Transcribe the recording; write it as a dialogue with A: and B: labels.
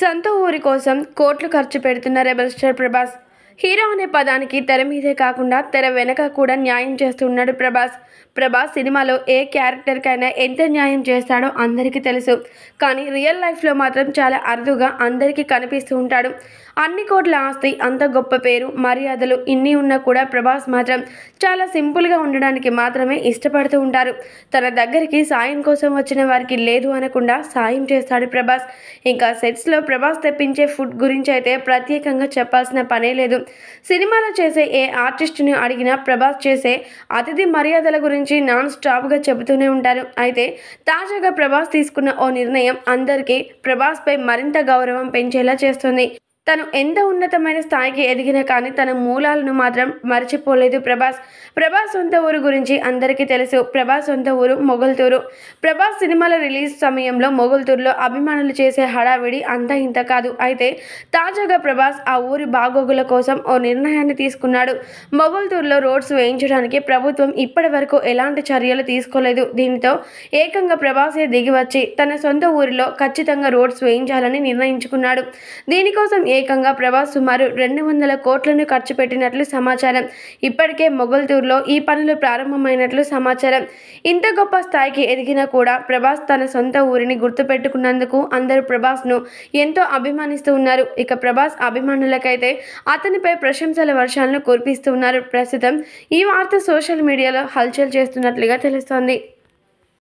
A: సొంత ఊరి కోసం కోట్లు ఖర్చు పెడుతున్న రెబల్ స్టార్ ప్రభాస్ హీరో అనే పదానికి తెర మీదే కాకుండా తెర వెనక కూడా న్యాయం చేస్తున్నాడు ప్రభాస్ ప్రభాస్ సినిమాలో ఏ క్యారెక్టర్కైనా ఎంత న్యాయం చేస్తాడో అందరికీ తెలుసు కానీ రియల్ లైఫ్లో మాత్రం చాలా అరుదుగా అందరికీ కనిపిస్తూ ఉంటాడు అన్ని కోట్ల ఆస్తి అంత గొప్ప పేరు మర్యాదలు ఇన్ని ఉన్నా కూడా ప్రభాస్ మాత్రం చాలా సింపుల్గా ఉండడానికి మాత్రమే ఇష్టపడుతూ ఉంటారు తన దగ్గరికి సాయం కోసం వచ్చిన వారికి లేదు అనకుండా సాయం చేస్తాడు ప్రభాస్ ఇంకా సెట్స్లో ప్రభాస్ తెప్పించే ఫుడ్ గురించి అయితే ప్రత్యేకంగా చెప్పాల్సిన పనే లేదు సినిమాలో చేసే ఏ ఆర్టిస్ట్ని అడిగినా ప్రభాస్ చేసే అతిథి మర్యాదల గురించి నాన్ స్టాప్గా చెబుతూనే ఉంటారు అయితే తాజాగా ప్రభాస్ తీసుకున్న ఓ నిర్ణయం అందరికీ ప్రభాస్పై మరింత గౌరవం పెంచేలా చేస్తుంది తను ఎంత ఉన్నతమైన స్థాయికి ఎదిగినా కానీ తన మూలాలను మాత్రం మరచిపోలేదు ప్రభాస్ ప్రభాస్ సొంత ఊరు గురించి అందరికీ తెలుసు ప్రభాస్ సొంత ఊరు మొగల్తూరు ప్రభాస్ సినిమాల రిలీజ్ సమయంలో మొగల్తూరులో అభిమానులు చేసే హడావిడి అంతా ఇంత కాదు అయితే తాజాగా ప్రభాస్ ఆ ఊరి బాగోగుల కోసం ఓ నిర్ణయాన్ని తీసుకున్నాడు మొగల్తూరులో రోడ్స్ వేయించడానికి ప్రభుత్వం ఇప్పటి వరకు ఎలాంటి చర్యలు తీసుకోలేదు దీనితో ఏకంగా ప్రభాసే దిగివచ్చి తన సొంత ఊరిలో ఖచ్చితంగా రోడ్స్ వేయించాలని నిర్ణయించుకున్నాడు దీనికోసం ఏకంగా ప్రభాస్ సుమారు రెండు వందల కోట్లను ఖర్చు పెట్టినట్లు సమాచారం ఇప్పటికే మొగల్తూరులో ఈ పనులు ప్రారంభమైనట్లు సమాచారం ఇంత గొప్ప స్థాయికి ఎదిగినా కూడా ప్రభాస్ తన సొంత ఊరిని గుర్తుపెట్టుకున్నందుకు అందరూ ప్రభాస్ను ఎంతో అభిమానిస్తూ ఉన్నారు ఇక ప్రభాస్ అభిమానులకైతే అతనిపై ప్రశంసల వర్షాలను కురిపిస్తున్నారు ప్రస్తుతం ఈ వార్త సోషల్ మీడియాలో హల్చల్ చేస్తున్నట్లుగా తెలుస్తోంది